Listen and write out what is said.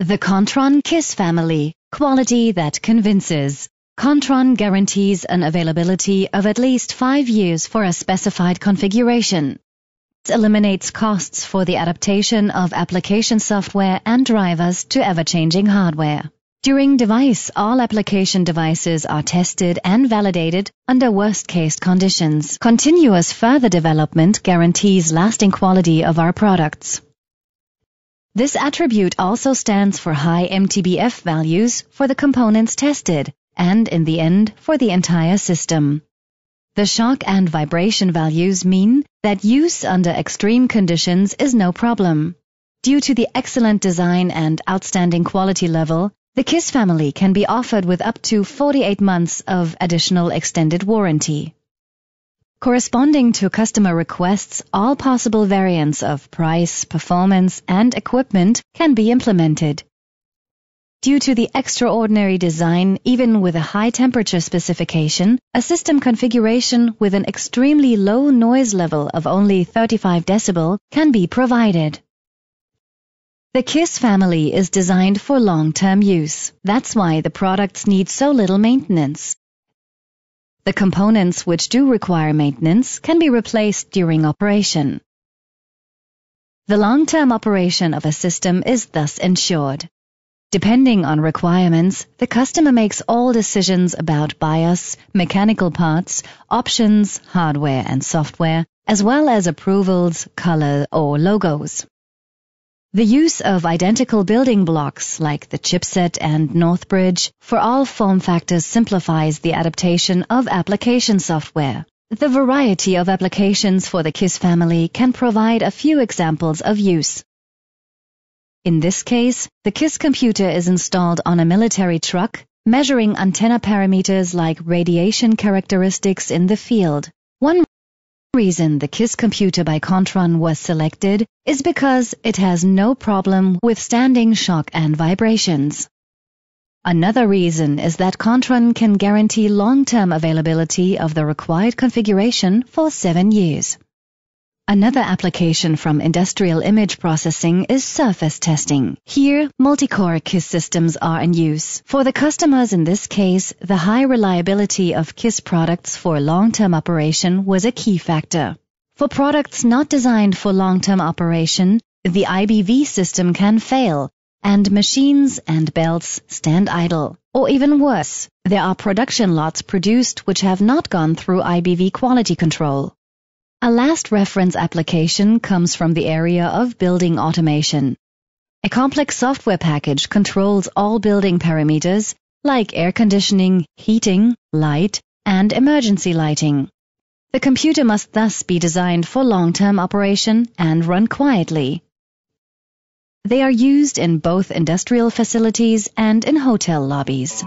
The Contron Kiss family, quality that convinces. Contron guarantees an availability of at least five years for a specified configuration eliminates costs for the adaptation of application software and drivers to ever-changing hardware. During device, all application devices are tested and validated under worst-case conditions. Continuous further development guarantees lasting quality of our products. This attribute also stands for high MTBF values for the components tested and, in the end, for the entire system. The shock and vibration values mean that use under extreme conditions is no problem. Due to the excellent design and outstanding quality level, the KISS family can be offered with up to 48 months of additional extended warranty. Corresponding to customer requests, all possible variants of price, performance, and equipment can be implemented, Due to the extraordinary design, even with a high temperature specification, a system configuration with an extremely low noise level of only 35 decibel can be provided. The KISS family is designed for long-term use. That's why the products need so little maintenance. The components which do require maintenance can be replaced during operation. The long-term operation of a system is thus ensured. Depending on requirements, the customer makes all decisions about bias, mechanical parts, options, hardware and software, as well as approvals, color or logos. The use of identical building blocks like the chipset and Northbridge for all form factors simplifies the adaptation of application software. The variety of applications for the KISS family can provide a few examples of use. In this case, the KISS computer is installed on a military truck, measuring antenna parameters like radiation characteristics in the field. One reason the KISS computer by Contron was selected is because it has no problem withstanding shock and vibrations. Another reason is that Contron can guarantee long-term availability of the required configuration for seven years. Another application from industrial image processing is surface testing. Here, multi-core KISS systems are in use. For the customers in this case, the high reliability of KISS products for long-term operation was a key factor. For products not designed for long-term operation, the IBV system can fail, and machines and belts stand idle. Or even worse, there are production lots produced which have not gone through IBV quality control. A last reference application comes from the area of building automation. A complex software package controls all building parameters like air conditioning, heating, light, and emergency lighting. The computer must thus be designed for long-term operation and run quietly. They are used in both industrial facilities and in hotel lobbies.